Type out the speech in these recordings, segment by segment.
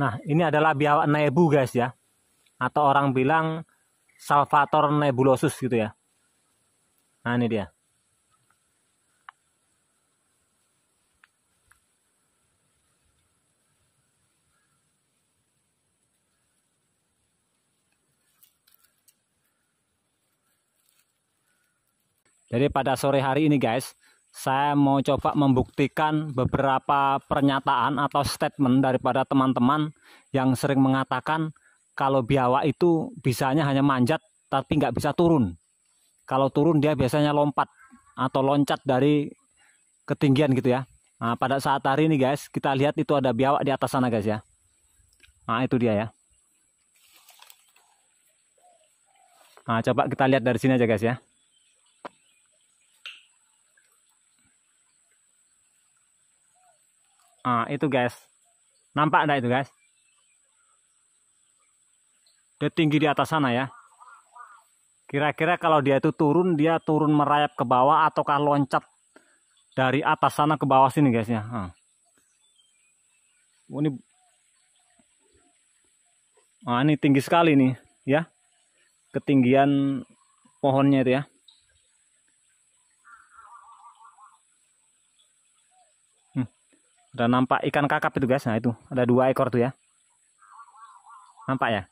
Nah, ini adalah biawak nebu guys ya. Atau orang bilang Salvator nebulosus gitu ya. Nah, ini dia. Jadi pada sore hari ini guys, saya mau coba membuktikan beberapa pernyataan atau statement daripada teman-teman yang sering mengatakan kalau biawak itu bisanya hanya manjat tapi nggak bisa turun. Kalau turun dia biasanya lompat atau loncat dari ketinggian gitu ya. Nah, pada saat hari ini guys, kita lihat itu ada biawak di atas sana guys ya. Nah, itu dia ya. Nah, coba kita lihat dari sini aja guys ya. Ah itu guys. Nampak enggak itu guys? Dia tinggi di atas sana ya. Kira-kira kalau dia itu turun, dia turun merayap ke bawah ataukah loncat dari atas sana ke bawah sini guys ya. Ah. Oh, ini ah ini tinggi sekali nih ya. Ketinggian pohonnya itu ya. Udah nampak ikan kakap itu guys. Nah itu ada dua ekor tuh ya. Nampak ya?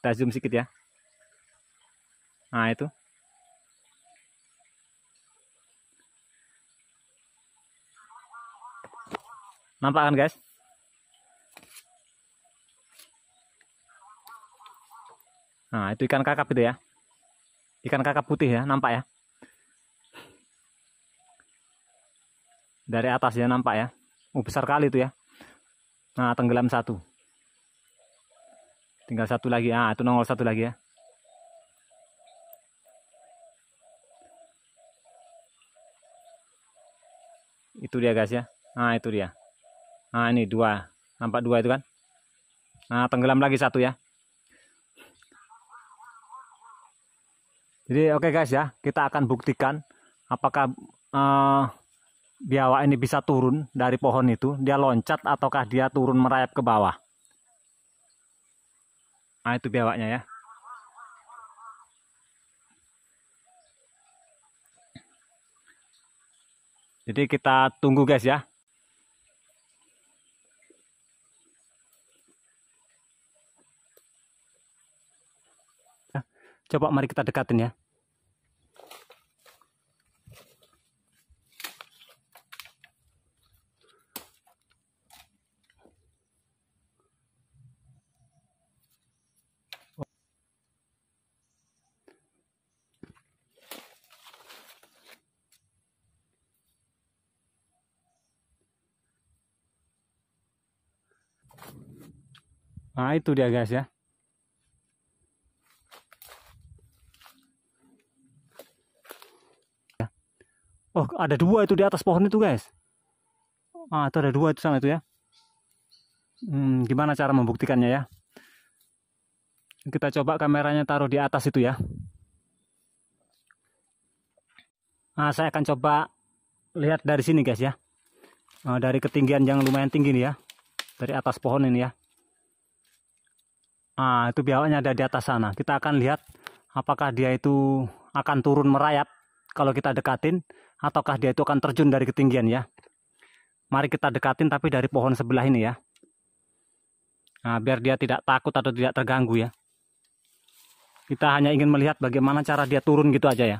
Kita zoom sedikit ya. Nah itu. Nampak kan guys? Nah itu ikan kakap itu ya. Ikan kakap putih ya. Nampak ya? Dari atas ya nampak ya. Oh besar kali itu ya. Nah tenggelam satu. Tinggal satu lagi. Ah itu nongol satu lagi ya. Itu dia guys ya. Nah itu dia. Nah ini dua. Nampak dua itu kan. Nah tenggelam lagi satu ya. Jadi oke okay guys ya. Kita akan buktikan apakah... Uh, biawak ini bisa turun dari pohon itu, dia loncat ataukah dia turun merayap ke bawah. Nah itu biawaknya ya. Jadi kita tunggu guys ya. Coba mari kita dekatin ya. Nah itu dia guys ya. Oh ada dua itu di atas pohon itu guys. Ah itu ada dua itu sana itu ya. Hmm, gimana cara membuktikannya ya? Kita coba kameranya taruh di atas itu ya. Nah, saya akan coba lihat dari sini guys ya. Nah, dari ketinggian yang lumayan tinggi nih ya. Dari atas pohon ini ya ah itu biawaknya ada di atas sana. Kita akan lihat apakah dia itu akan turun merayap kalau kita dekatin ataukah dia itu akan terjun dari ketinggian ya. Mari kita dekatin tapi dari pohon sebelah ini ya. Nah, biar dia tidak takut atau tidak terganggu ya. Kita hanya ingin melihat bagaimana cara dia turun gitu aja ya.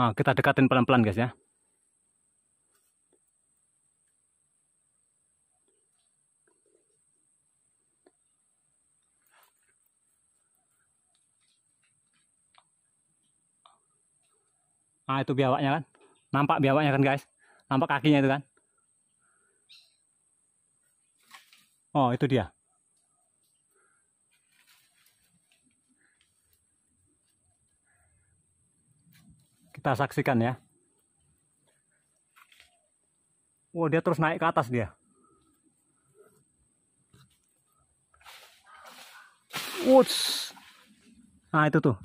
ah kita dekatin pelan-pelan guys ya. ah itu biawaknya kan. Nampak biawaknya kan, guys. Nampak kakinya itu kan. Oh, itu dia. Kita saksikan ya. Wow, oh, dia terus naik ke atas dia. Woods. Nah, itu tuh.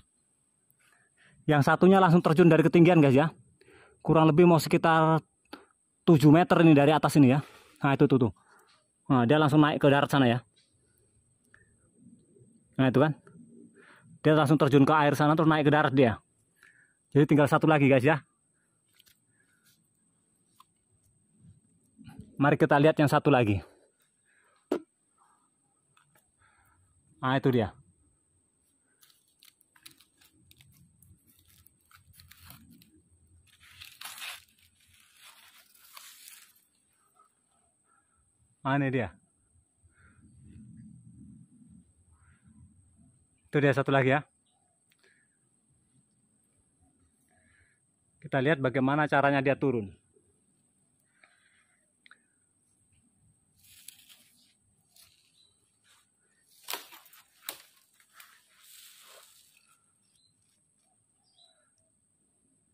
Yang satunya langsung terjun dari ketinggian, guys ya. Kurang lebih mau sekitar 7 meter ini dari atas ini ya. Nah, itu tuh tuh. Nah, dia langsung naik ke darat sana ya. Nah, itu kan. Dia langsung terjun ke air sana terus naik ke darat dia. Jadi tinggal satu lagi guys ya. Mari kita lihat yang satu lagi. Nah itu dia. Nah ini dia. Itu dia satu lagi ya. kita lihat bagaimana caranya dia turun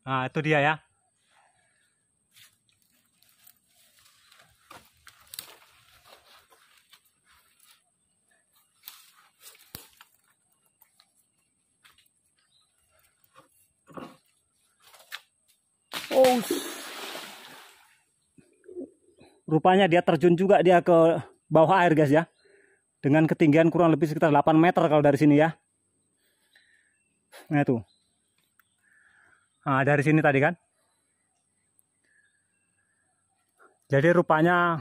Nah, itu dia ya. Rupanya dia terjun juga dia ke bawah air guys ya. Dengan ketinggian kurang lebih sekitar 8 meter kalau dari sini ya. Nah itu. Nah, dari sini tadi kan. Jadi rupanya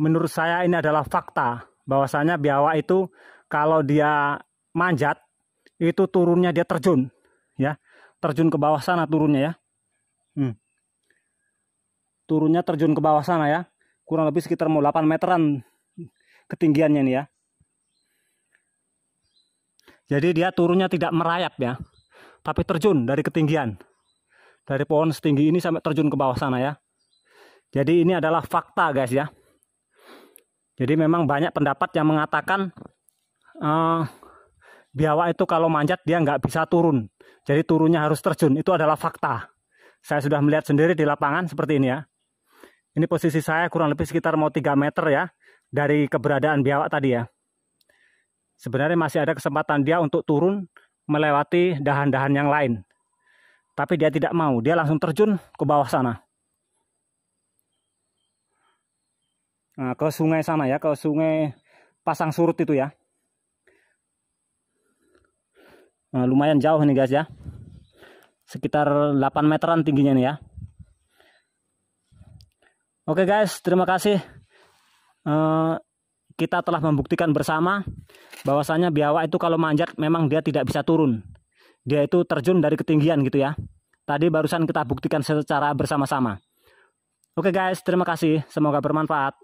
menurut saya ini adalah fakta bahwasanya biawak itu kalau dia manjat itu turunnya dia terjun ya terjun ke bawah sana turunnya ya Hmm. Turunnya terjun ke bawah sana ya. Kurang lebih sekitar mau 8 meteran ketinggiannya nih ya. Jadi dia turunnya tidak merayap ya. Tapi terjun dari ketinggian. Dari pohon setinggi ini sampai terjun ke bawah sana ya. Jadi ini adalah fakta guys ya. Jadi memang banyak pendapat yang mengatakan uh, biawak itu kalau manjat dia nggak bisa turun. Jadi turunnya harus terjun. Itu adalah fakta. Saya sudah melihat sendiri di lapangan seperti ini ya. Ini posisi saya kurang lebih sekitar mau 3 meter ya dari keberadaan biawak tadi ya. Sebenarnya masih ada kesempatan dia untuk turun melewati dahan-dahan yang lain. Tapi dia tidak mau, dia langsung terjun ke bawah sana. Nah, ke sungai sana ya, ke sungai Pasang Surut itu ya. Nah, lumayan jauh nih guys ya sekitar 8 meteran tingginya nih ya oke guys terima kasih uh, kita telah membuktikan bersama bahwasanya biawak itu kalau manjat memang dia tidak bisa turun. Dia itu terjun dari ketinggian gitu ya. Tadi barusan kita buktikan secara bersama-sama. Oke guys, terima kasih. Semoga bermanfaat.